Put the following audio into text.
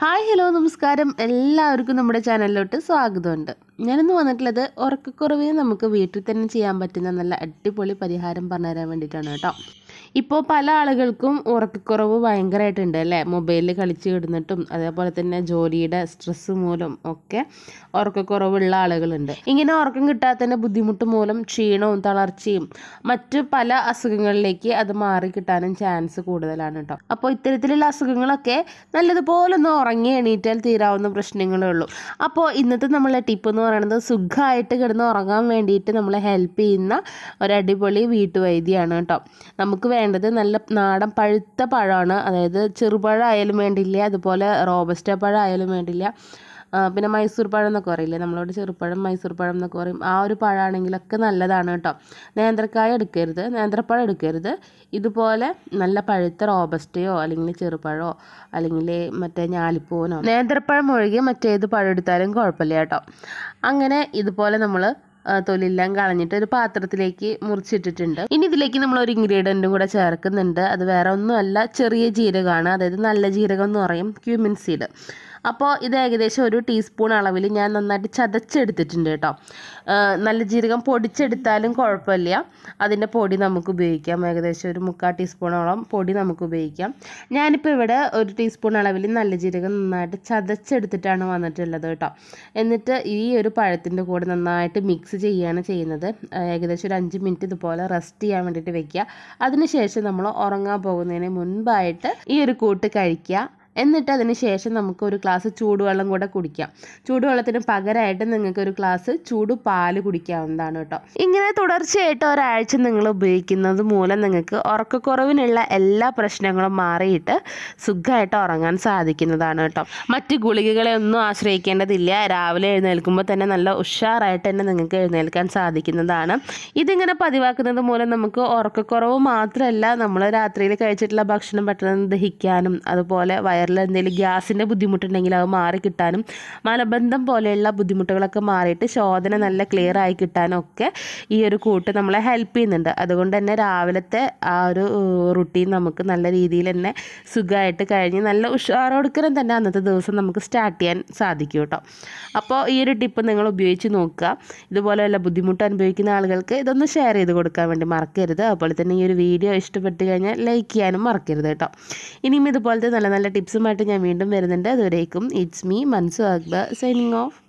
hi hello നമസ്കാരം എല്ലാവർക്കും നമ്മുടെ ചാനലിലോട്ട് സ്വാഗതമുണ്ട് ഞാനിന്ന് വന്നിട്ടുള്ളത് ഉറക്കക്കുറവിന് നമുക്ക് വീട്ടിൽ തന്നെ ചെയ്യാൻ പറ്റുന്ന നല്ല അടിപൊളി പരിഹാരം പറഞ്ഞു തരാൻ വേണ്ടിയിട്ടാണ് കേട്ടോ ഇപ്പോൾ പല ആളുകൾക്കും ഉറക്കക്കുറവ് ഭയങ്കരമായിട്ടുണ്ട് അല്ലേ മൊബൈലിൽ കളിച്ച് കിടന്നിട്ടും അതേപോലെ തന്നെ ജോലിയുടെ സ്ട്രെസ് മൂലം ഒക്കെ ഉറക്കക്കുറവുള്ള ആളുകളുണ്ട് ഇങ്ങനെ ഉറക്കം കിട്ടാത്തതിൻ്റെ ബുദ്ധിമുട്ട് മൂലം ക്ഷീണവും തളർച്ചയും മറ്റ് പല അസുഖങ്ങളിലേക്ക് അത് മാറി കിട്ടാനും ചാൻസ് കൂടുതലാണ് കേട്ടോ അപ്പോൾ ഇത്തരത്തിലുള്ള അസുഖങ്ങളൊക്കെ നല്ലതുപോലെ ഒന്ന് ഉറങ്ങി എണീറ്റാൽ തീരാവുന്ന പ്രശ്നങ്ങളേ ഉള്ളൂ അപ്പോൾ ഇന്നത്തെ നമ്മളെ ടിപ്പ് എന്ന് പറയുന്നത് സുഖമായിട്ട് കിടന്ന് ഉറങ്ങാൻ വേണ്ടിയിട്ട് നമ്മളെ ഹെൽപ്പ് ചെയ്യുന്ന ഒരു അടിപൊളി വീട്ടുവൈദ്യമാണ് കേട്ടോ നമുക്ക് വേണ്ടത് നല്ല നാടൻ പഴുത്ത പഴമാണ് അതായത് ചെറുപഴം ആയാലും വേണ്ടില്ല അതുപോലെ റോബസ്റ്റ പഴം ആയാലും വേണ്ടില്ല പിന്നെ മൈസൂർ പഴം എന്നൊക്കെ പറയില്ലേ നമ്മളോട് ചെറുപ്പഴം മൈസൂർ പഴം എന്നൊക്കെ പറയും ആ ഒരു പഴമാണെങ്കിലൊക്കെ നല്ലതാണ് കേട്ടോ നേന്ത്രക്കായ എടുക്കരുത് നേന്ത്രപ്പഴം എടുക്കരുത് ഇതുപോലെ നല്ല പഴുത്ത റോബസ്റ്റയോ അല്ലെങ്കിൽ ചെറുപഴമോ അല്ലെങ്കിൽ മറ്റേ ഞാലിപ്പൂവനോ നേന്ത്രപ്പഴം ഒഴികെ മറ്റേത് പഴം എടുത്താലും കുഴപ്പമില്ല കേട്ടോ അങ്ങനെ ഇതുപോലെ നമ്മൾ തൊലിയെല്ലാം കളഞ്ഞിട്ട് ഒരു പാത്രത്തിലേക്ക് മുറിച്ചിട്ടിട്ടുണ്ട് ഇനി ഇതിലേക്ക് നമ്മൾ ഒരു ഇൻഗ്രീഡിയൻ്റ് കൂടെ ചേർക്കുന്നുണ്ട് അത് വേറെ ഒന്നുമല്ല ചെറിയ ജീരകമാണ് അതായത് നല്ല ജീരകം എന്ന് പറയും ക്യൂമിൻ സീഡ് അപ്പോൾ ഇത് ഏകദേശം ഒരു ടീസ്പൂൺ അളവിൽ ഞാൻ നന്നായിട്ട് ചതച്ചെടുത്തിട്ടുണ്ട് കേട്ടോ നല്ല ജീരകം പൊടിച്ചെടുത്താലും കുഴപ്പമില്ല അതിൻ്റെ പൊടി നമുക്ക് ഉപയോഗിക്കാം ഏകദേശം ഒരു മുക്കാൽ ടീസ്പൂണോളം പൊടി നമുക്ക് ഉപയോഗിക്കാം ഞാനിപ്പോൾ ഇവിടെ ഒരു ടീസ്പൂൺ അളവിൽ നല്ല ജീരകം നന്നായിട്ട് ചതച്ചെടുത്തിട്ടാണ് വന്നിട്ടുള്ളത് കേട്ടോ എന്നിട്ട് ഈ ഒരു പഴത്തിൻ്റെ കൂടെ നന്നായിട്ട് മിക്സ് ചെയ്യുകയാണ് ചെയ്യുന്നത് ഏകദേശം ഒരു അഞ്ച് മിനിറ്റ് ഇതുപോലെ റെസ്റ്റ് ചെയ്യാൻ വേണ്ടിയിട്ട് വെക്കുക അതിനുശേഷം നമ്മൾ ഉറങ്ങാൻ പോകുന്നതിന് മുൻപായിട്ട് ഈ ഒരു കൂട്ട് കഴിക്കുക എന്നിട്ട് അതിന് ശേഷം നമുക്ക് ഒരു ഗ്ലാസ് ചൂടുവെള്ളം കൂടെ കുടിക്കാം ചൂടുവെള്ളത്തിന് പകരമായിട്ട് നിങ്ങൾക്ക് ഒരു ഗ്ലാസ് ചൂട് പാല് കുടിക്കാവുന്നതാണ് കേട്ടോ ഇങ്ങനെ തുടർച്ചയായിട്ട് ഒരാഴ്ച നിങ്ങൾ ഉപയോഗിക്കുന്നത് മൂലം നിങ്ങൾക്ക് ഉറക്കക്കുറവിനുള്ള എല്ലാ പ്രശ്നങ്ങളും മാറിയിട്ട് സുഖമായിട്ട് ഉറങ്ങാൻ സാധിക്കുന്നതാണ് കേട്ടോ മറ്റ് ഗുളികകളെ ഒന്നും ആശ്രയിക്കേണ്ടതില്ല രാവിലെ എഴുന്നേൽക്കുമ്പോൾ തന്നെ നല്ല ഉഷാറായിട്ട് തന്നെ നിങ്ങൾക്ക് എഴുന്നേൽക്കാൻ സാധിക്കുന്നതാണ് ഇതിങ്ങനെ പതിവാക്കുന്നത് മൂലം നമുക്ക് ഉറക്കക്കുറവ് മാത്രമല്ല നമ്മൾ രാത്രിയിൽ കഴിച്ചിട്ടുള്ള ഭക്ഷണം പെട്ടെന്ന് ദഹിക്കാനും അതുപോലെ വയർ ലിവറിൽ എന്തെങ്കിലും ഗ്യാസിൻ്റെ ബുദ്ധിമുട്ടുണ്ടെങ്കിൽ അത് മാറി കിട്ടാനും മലബന്ധം പോലെയുള്ള ബുദ്ധിമുട്ടുകളൊക്കെ മാറിയിട്ട് ശോധന നല്ല ക്ലിയർ ആയി കിട്ടാനും ഒക്കെ ഈ ഒരു കൂട്ട് നമ്മളെ ഹെൽപ്പ് ചെയ്യുന്നുണ്ട് അതുകൊണ്ട് തന്നെ രാവിലത്തെ ആ ഒരു റുട്ടീൻ നമുക്ക് നല്ല രീതിയിൽ തന്നെ സുഖമായിട്ട് കഴിഞ്ഞ് നല്ല ഉഷാറോടുക്കരം തന്നെ അന്നത്തെ ദിവസം നമുക്ക് സ്റ്റാർട്ട് ചെയ്യാൻ സാധിക്കും കേട്ടോ അപ്പോൾ ഈ ഒരു ടിപ്പ് നിങ്ങൾ ഉപയോഗിച്ച് നോക്കുക ഇതുപോലെയുള്ള ബുദ്ധിമുട്ട് അനുഭവിക്കുന്ന ആളുകൾക്ക് ഇതൊന്ന് ഷെയർ ചെയ്ത് കൊടുക്കാൻ വേണ്ടി മറക്കരുത് അതുപോലെ തന്നെ ഈ ഒരു വീഡിയോ ഇഷ്ടപ്പെട്ട് കഴിഞ്ഞാൽ ലൈക്ക് ചെയ്യാനും മറക്കരുത് കേട്ടോ ഇനിയും ഇതുപോലത്തെ നല്ല നല്ല ടിപ്പ് ടിപ്സുമായിട്ട് ഞാൻ വീണ്ടും വരുന്നുണ്ട് അതുവരേക്കും it's me Mansu Akbar signing of